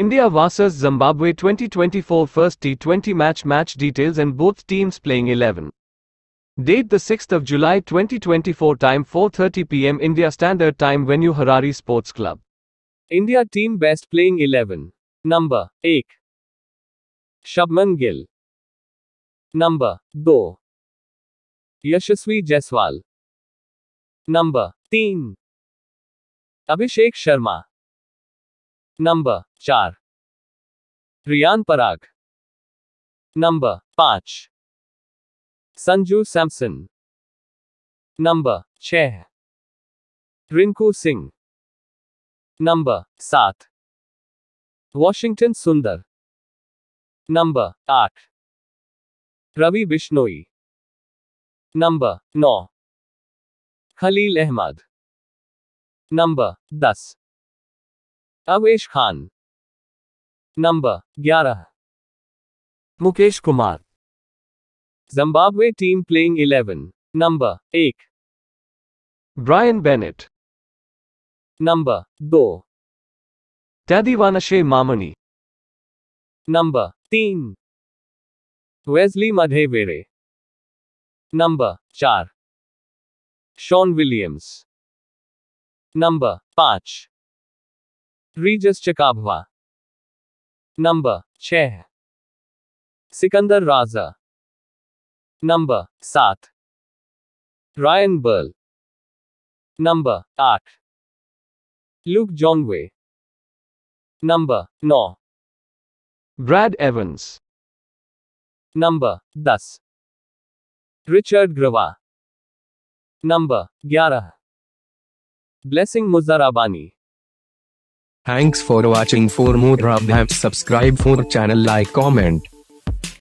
India vs Zimbabwe 2024 First T20 match match details and both teams playing 11. Date the 6th of July 2024 time 4:30 pm India Standard Time venue Harare Sports Club. India team best playing 11. Number 1 Shabnam Gill. Number 2 Yashasvi Jaiswal. Number 3 Abhishek Sharma. Number चार Riyan Parag number पाँच Sanju Samson number छः Rinku Singh number सात Washington Sundar number आठ Ravi Bishnoi number नौ Khaleel Ahmed number दस Avesh Khan number ग्यारह Mukesh Kumar Zimbabwe team playing eleven number एक Brian Bennett number दो त्यादिवानशे मामणि नंबर तीन वेजली मधेवेरे नंबर चार शॉन विलियम्स नंबर पांच रीजस चकाभवा नंबर छह सिकंदर राजा नंबर सात रायन बर्ल नंबर आठ लुक जॉनवे नंबर नौ ब्रैड एवंस नंबर दस रिचर्ड ग्रवा नंबर ग्यारह Blessing Muzarabani Thanks for watching for more Rabham subscribe for channel like comment.